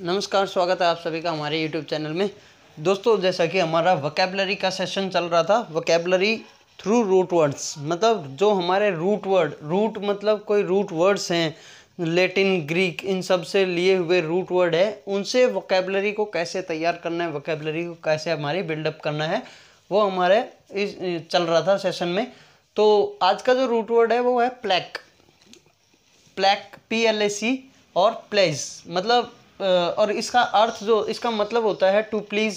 नमस्कार स्वागत है आप सभी का हमारे यूट्यूब चैनल में दोस्तों जैसा कि हमारा वकेबलरी का सेशन चल रहा था वकेबलरी थ्रू रूट वर्ड्स मतलब जो हमारे रूट वर्ड रूट मतलब कोई रूट वर्ड्स हैं लेटिन ग्रीक इन सब से लिए हुए रूट वर्ड है उनसे वकेबलरी को कैसे तैयार करना है वकेबलरी को कैसे हमारी बिल्डअप करना है वो हमारे इस चल रहा था सेशन में तो आज का जो रूट वर्ड है वो है plaque plaque P L A C और प्लेस मतलब और इसका अर्थ जो इसका मतलब होता है टू प्लीज़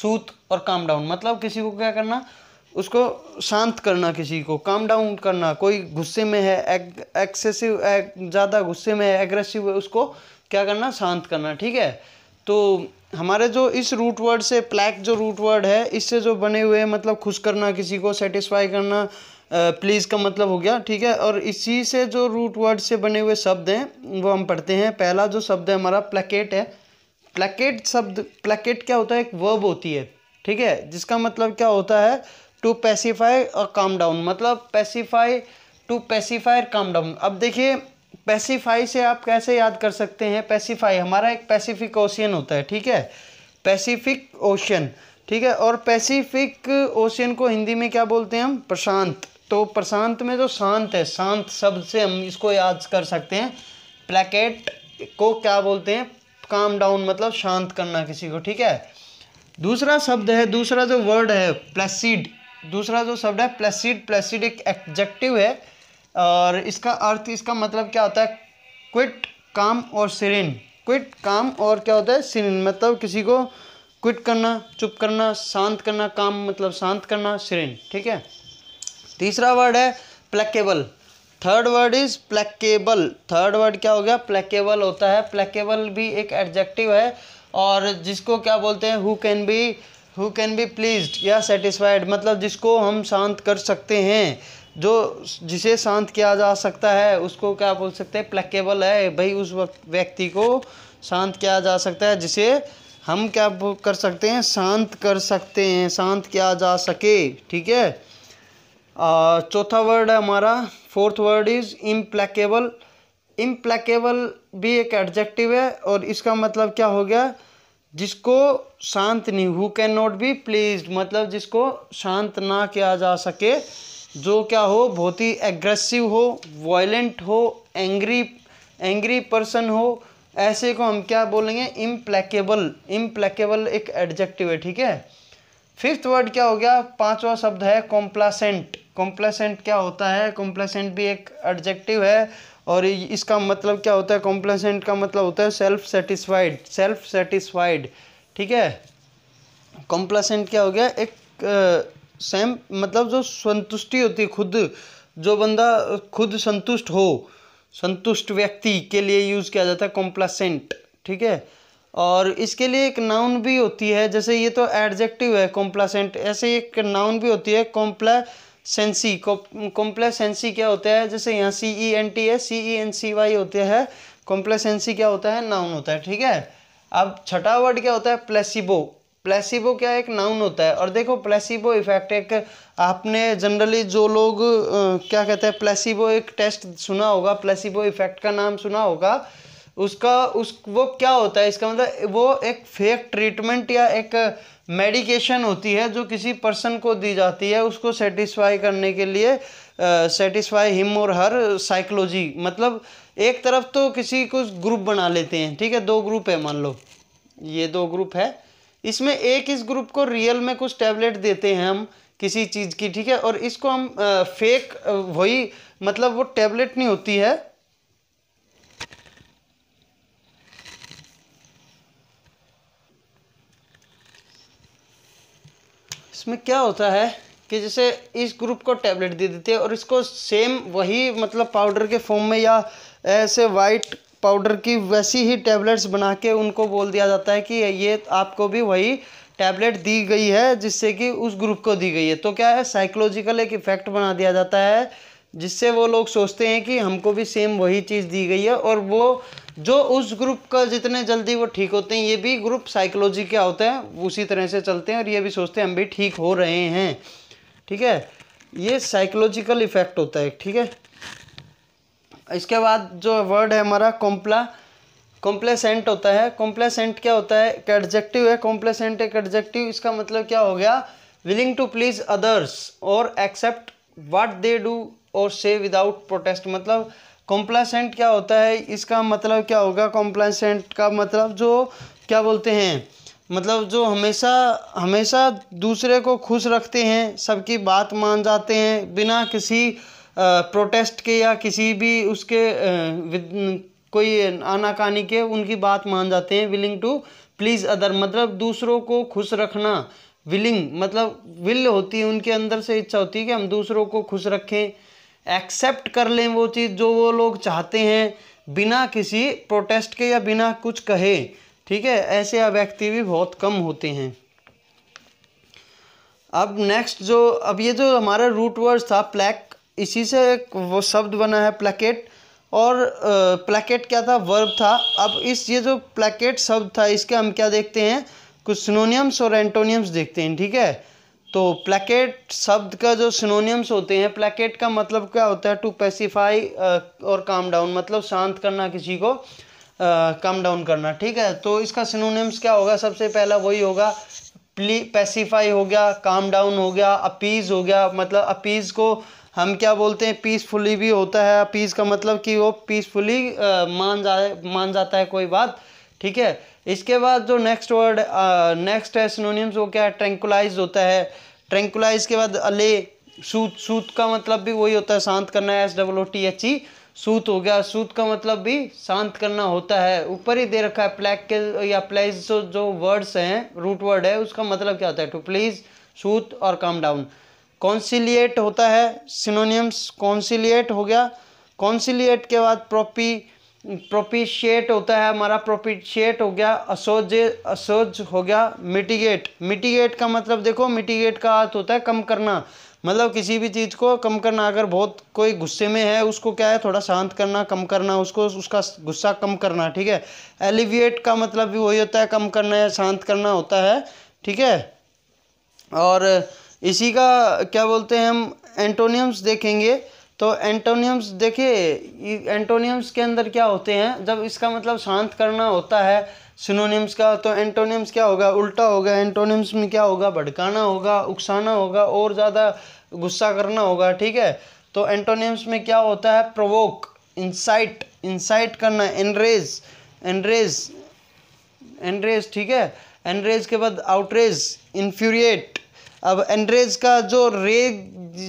सूत और काम डाउन मतलब किसी को क्या करना उसको शांत करना किसी को काम डाउन करना कोई गुस्से में है एक्सेसिव एक, ज़्यादा गुस्से में है एग्रेसिव है उसको क्या करना शांत करना ठीक है तो हमारे जो इस रूट वर्ड से प्लैक जो रूट वर्ड है इससे जो बने हुए मतलब खुश करना किसी को सेटिस्फाई करना प्लीज़ का मतलब हो गया ठीक है और इसी से जो रूट वर्ड से बने हुए शब्द हैं वो हम पढ़ते हैं पहला जो शब्द है हमारा प्लेकेट है प्लेकेट शब्द प्लेकेट क्या होता है एक वर्ब होती है ठीक है जिसका मतलब क्या होता है टू पैसीफाई और काम डाउन मतलब पैसीफाई टू पेसीफाई काम डाउन अब देखिए पैसीफाई से आप कैसे याद कर सकते हैं पैसीफाई हमारा एक पैसिफिक ओशियन होता है ठीक है पैसिफिक ओशियन ठीक है और पैसिफिक ओशियन को हिंदी में क्या बोलते हैं हम प्रशांत तो प्रशांत में जो शांत है शांत शब्द से हम इसको याद कर सकते हैं प्लेकेट को क्या बोलते हैं काम डाउन मतलब शांत करना किसी को ठीक है दूसरा शब्द है दूसरा जो वर्ड है प्लेसिड दूसरा जो शब्द है प्लेसिड प्लेसिड एक एक्जेक्टिव है और इसका अर्थ इसका मतलब क्या होता है क्विट काम और सिरिन क्विट काम और क्या होता है सिरिन मतलब किसी को क्विट करना चुप करना शांत करना काम मतलब शांत करना सिरिन ठीक है तीसरा वर्ड है placable third word is placable third word क्या हो गया प्लेकेबल होता है प्लेकेबल भी एक एडजेक्टिव है और जिसको क्या बोलते हैं who can be who can be please या सेटिस्फाइड मतलब जिसको हम शांत कर सकते हैं जो जिसे शांत किया जा सकता है उसको क्या बोल सकते हैं प्लेकेबल है भाई उस वक्त व्यक्ति को शांत किया जा सकता है जिसे हम क्या कर सकते हैं शांत कर सकते हैं शांत किया जा सके ठीक है चौथा वर्ड है हमारा fourth word is implacable implacable भी एक एडजेक्टिव है और इसका मतलब क्या हो गया जिसको शांत नहीं who can not be please मतलब जिसको शांत ना किया जा सके जो क्या हो बहुत ही एग्रेसिव हो वायलेंट हो एंग्री एंग्री पर्सन हो ऐसे को हम क्या बोलेंगे इम्प्लैकेबल इम्प्लैकेबल एक एडजेक्टिव है ठीक है फिफ्थ वर्ड क्या हो गया पांचवा शब्द है कॉम्प्लासेंट कॉम्प्लेसेंट क्या होता है कॉम्प्लेसेंट भी एक एडजेक्टिव है और इसका मतलब क्या होता है कॉम्प्लेसेंट का मतलब होता है सेल्फ सेटिस्फाइड सेल्फ सेटिस्फाइड ठीक है कॉम्प्लेसेंट क्या हो गया एक सेम मतलब जो संतुष्टि होती है खुद जो बंदा खुद संतुष्ट हो संतुष्ट व्यक्ति के लिए यूज़ किया जाता है कॉम्प्लेसेंट ठीक है और इसके लिए एक नाउन भी होती है जैसे ये तो एडजेक्टिव है कॉम्प्लेसेंट ऐसे एक नाउन भी होती है कॉम्प्ला सेंसी कॉम्प्लेसेंसी क्या होता है जैसे यहाँ सी ई एन टी है सी ई एन सी वाई होते हैं कॉम्प्लेसेंसी क्या होता है नाउन होता है ठीक है अब छठा वर्ड क्या होता है प्लेसिबो प्लेसिबो क्या एक नाउन होता है और देखो प्लेसिबो इफेक्ट एक आपने जनरली जो लोग आ, क्या कहते हैं प्लेसिबो एक टेस्ट सुना होगा प्लेसिबो इफेक्ट का नाम सुना होगा उसका उस वो क्या होता है इसका मतलब वो एक फेक ट्रीटमेंट या एक मेडिकेशन होती है जो किसी पर्सन को दी जाती है उसको सेटिस्फाई करने के लिए सेटिस्फाई हिम और हर साइकोलॉजी मतलब एक तरफ तो किसी को ग्रुप बना लेते हैं ठीक है दो ग्रुप है मान लो ये दो ग्रुप है इसमें एक इस ग्रुप को रियल में कुछ टैबलेट देते हैं हम किसी चीज़ की ठीक है और इसको हम फेक वही मतलब वो टैबलेट नहीं होती है उसमें क्या होता है कि जैसे इस ग्रुप को टैबलेट दे देते हैं और इसको सेम वही मतलब पाउडर के फॉर्म में या ऐसे वाइट पाउडर की वैसी ही टैबलेट्स बना के उनको बोल दिया जाता है कि ये आपको भी वही टैबलेट दी गई है जिससे कि उस ग्रुप को दी गई है तो क्या है साइकोलॉजिकल एक इफ़ेक्ट बना दिया जाता है जिससे वो लोग सोचते हैं कि हमको भी सेम वही चीज़ दी गई है और वो जो उस ग्रुप का जितने जल्दी वो ठीक होते हैं ये भी ग्रुप साइकोलॉजी क्या होता है उसी तरह से चलते हैं और ये भी सोचते हैं हम भी ठीक हो रहे हैं ठीक है ये साइकोलॉजिकल इफेक्ट होता है ठीक है इसके बाद जो वर्ड है हमारा कॉम्प्ला कॉम्प्लेसेंट होता है कॉम्प्लेसेंट क्या होता है एक एडजेक्टिव है कॉम्प्लेसेंट एक एडजेक्टिव इसका मतलब क्या हो गया विलिंग टू प्लीज अदर्स और एक्सेप्ट वाट दे डू और से विदाउट प्रोटेस्ट मतलब कॉम्प्लासेंट क्या होता है इसका मतलब क्या होगा कॉम्प्लासेंट का मतलब जो क्या बोलते हैं मतलब जो हमेशा हमेशा दूसरे को खुश रखते हैं सबकी बात मान जाते हैं बिना किसी प्रोटेस्ट के या किसी भी उसके आ, कोई आनाकानी के उनकी बात मान जाते हैं विलिंग टू प्लीज़ अदर मतलब दूसरों को खुश रखना विलिंग मतलब विल होती है उनके अंदर से इच्छा होती है कि हम दूसरों को खुश रखें एक्सेप्ट कर लें वो चीज़ जो वो लोग चाहते हैं बिना किसी प्रोटेस्ट के या बिना कुछ कहे ठीक है ऐसे व्यक्ति भी बहुत कम होते हैं अब नेक्स्ट जो अब ये जो हमारा रूट वर्ड था प्लैक इसी से एक वो शब्द बना है प्लेकेट और प्लेकेट क्या था वर्ब था अब इस ये जो प्लेकेट शब्द था इसके हम क्या देखते हैं कुछ सिनोनियम्स और एंटोनियम्स देखते हैं ठीक है तो प्लेकेट शब्द का जो सिनोनियम्स होते हैं प्लेकेट का मतलब क्या होता है टू पेसीफाई uh, और काम डाउन मतलब शांत करना किसी को काम uh, डाउन करना ठीक है तो इसका सिनोनियम्स क्या होगा सबसे पहला वही होगा प्ली पेसीफाई हो गया काम डाउन हो गया अपीज़ हो गया मतलब अपीज़ को हम क्या बोलते हैं पीसफुली भी होता है अपीज़ का मतलब कि वो पीसफुली uh, मान जाए मान जाता है कोई बात ठीक है इसके बाद जो नेक्स्ट वर्ड नेक्स्ट है सिनोनियम्स वो क्या है ट्रेंकुलाइज होता है ट्रेंकुलाइज के बाद अले सूत सूत का मतलब भी वही होता है शांत करना है S W T H E soothe हो गया सूत का मतलब भी शांत करना होता है ऊपर ही दे रखा है प्लैक के या प्लेज जो जो वर्ड्स हैं रूट वर्ड है उसका मतलब क्या होता है टू प्लीज सूत और काम डाउन कॉन्सिलिएट होता है सिनोनियम्स कॉन्सिलिएट हो गया कॉन्सिलिएट के बाद प्रॉपी प्रोपिशिएट होता है हमारा प्रोपिशिएट हो गया असोज असोज हो गया मिटिगेट मिटिगेट का मतलब देखो मिटिगेट का अर्थ होता है कम करना मतलब किसी भी चीज़ को कम करना अगर बहुत कोई गुस्से में है उसको क्या है थोड़ा शांत करना कम करना उसको उसका गुस्सा कम करना ठीक है एलिविएट का मतलब भी वही होता है कम करना या शांत करना होता है ठीक है और इसी का क्या बोलते हैं हम एंटोनियम्स देखेंगे तो एंटोनियम्स देखिए एंटोनियम्स के अंदर क्या होते हैं जब इसका मतलब शांत करना होता है सिनोनिम्स का तो एंटोनियम्स क्या होगा उल्टा होगा एंटोनियम्स में क्या होगा भड़काना होगा उकसाना होगा और ज़्यादा गुस्सा करना होगा ठीक है तो एंटोनियम्स में क्या होता है प्रोवोक इंसाइट इंसाइट करना एनरेज एनरेज एनरेज ठीक है एनरेज के बाद आउटरेज इन्फ्यूरिएट अब एंड्रेज का जो रे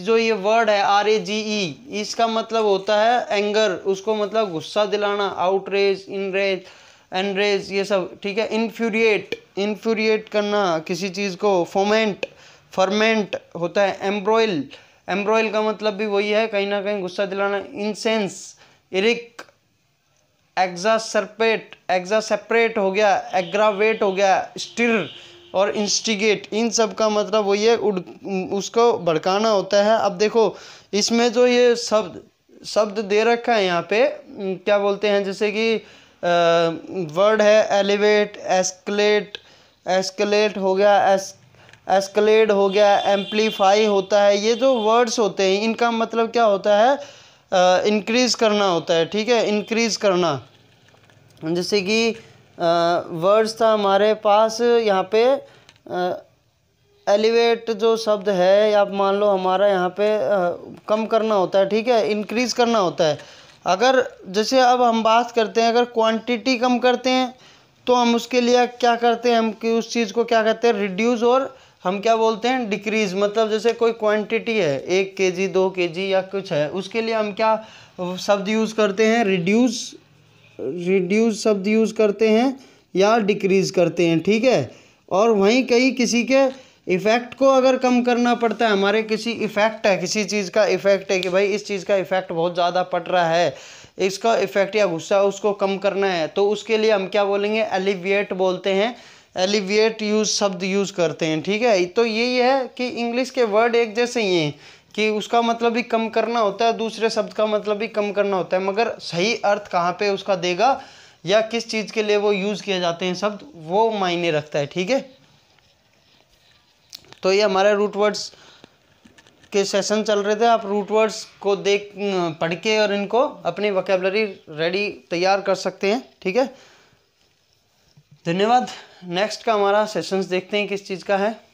जो ये वर्ड है आर ए जी ई इसका मतलब होता है एंगर उसको मतलब गुस्सा दिलाना आउटरेज इनरेज एंड्रेज ये सब ठीक है इन्फ्यूरिएट इन्फ्यूरिएट करना किसी चीज़ को फोमेंट फर्मेंट होता है एम्ब्रॉयल एम्ब्रॉयल का मतलब भी वही है कहीं ना कहीं गुस्सा दिलाना incense irk exasperate exasperate हो गया एग्रावेट हो गया स्टिर और इंस्टिगेट इन सब का मतलब वही है उड़ उसको भड़काना होता है अब देखो इसमें जो ये शब्द शब्द दे रखा है यहाँ पे क्या बोलते हैं जैसे कि वर्ड है एलिवेट एस्कलेट एस्कलेट हो गया एस एस्कलेट हो गया एम्पलीफाई होता है ये जो वर्ड्स होते हैं इनका मतलब क्या होता है इंक्रीज़ करना होता है ठीक है इंक्रीज़ करना जैसे कि वर्ड्स था हमारे पास यहाँ पे एलिवेट जो शब्द है आप मान लो हमारा यहाँ पे आ, कम करना होता है ठीक है इंक्रीज़ करना होता है अगर जैसे अब हम बात करते हैं अगर क्वांटिटी कम करते हैं तो हम उसके लिए क्या करते हैं हम कि उस चीज़ को क्या कहते हैं रिड्यूस और हम क्या बोलते हैं डिक्रीज़ मतलब जैसे कोई क्वांटिटी है एक के जी दो के जी या कुछ है उसके लिए हम क्या शब्द यूज़ करते हैं रिड्यूस रिड्यूस शब्द यूज़ करते हैं या डिक्रीज़ करते हैं ठीक है और वहीं कहीं किसी के इफ़ेक्ट को अगर कम करना पड़ता है हमारे किसी इफ़ेक्ट है किसी चीज़ का इफ़ेक्ट है कि भाई इस चीज़ का इफ़ेक्ट बहुत ज़्यादा पड़ रहा है इसका इफ़ेक्ट या गुस्सा उसको कम करना है तो उसके लिए हम क्या बोलेंगे एलिविएट बोलते हैं एलिविएट यूज़ शब्द यूज़ करते हैं ठीक है तो यही है कि इंग्लिश के वर्ड एक जैसे ही हैं कि उसका मतलब भी कम करना होता है दूसरे शब्द का मतलब भी कम करना होता है मगर सही अर्थ कहाँ पे उसका देगा या किस चीज़ के लिए वो यूज़ किए जाते हैं शब्द वो मायने रखता है ठीक है तो ये हमारे रूटवर्ड्स के सेशन चल रहे थे आप रूटवर्ड्स को देख पढ़ के और इनको अपनी वकेबलरी रेडी तैयार कर सकते हैं ठीक है धन्यवाद नेक्स्ट का हमारा सेशंस देखते हैं किस चीज़ का है